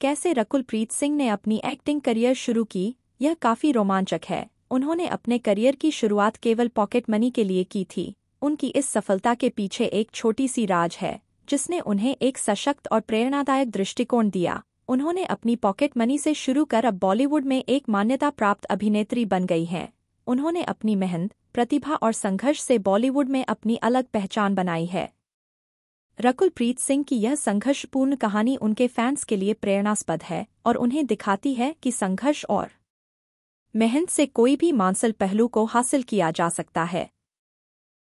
कैसे रकुलप्रीत सिंह ने अपनी एक्टिंग करियर शुरू की यह काफ़ी रोमांचक है उन्होंने अपने करियर की शुरुआत केवल पॉकेट मनी के लिए की थी उनकी इस सफलता के पीछे एक छोटी सी राज है जिसने उन्हें एक सशक्त और प्रेरणादायक दृष्टिकोण दिया उन्होंने अपनी पॉकेट मनी से शुरू कर अब बॉलीवुड में एक मान्यता प्राप्त अभिनेत्री बन गई हैं उन्होंने अपनी मेहनत प्रतिभा और संघर्ष से बॉलीवुड में अपनी अलग पहचान बनाई है रकुलप्रीत सिंह की यह संघर्षपूर्ण कहानी उनके फैंस के लिए प्रेरणास्पद है और उन्हें दिखाती है कि संघर्ष और मेहनत से कोई भी मांसल पहलू को हासिल किया जा सकता है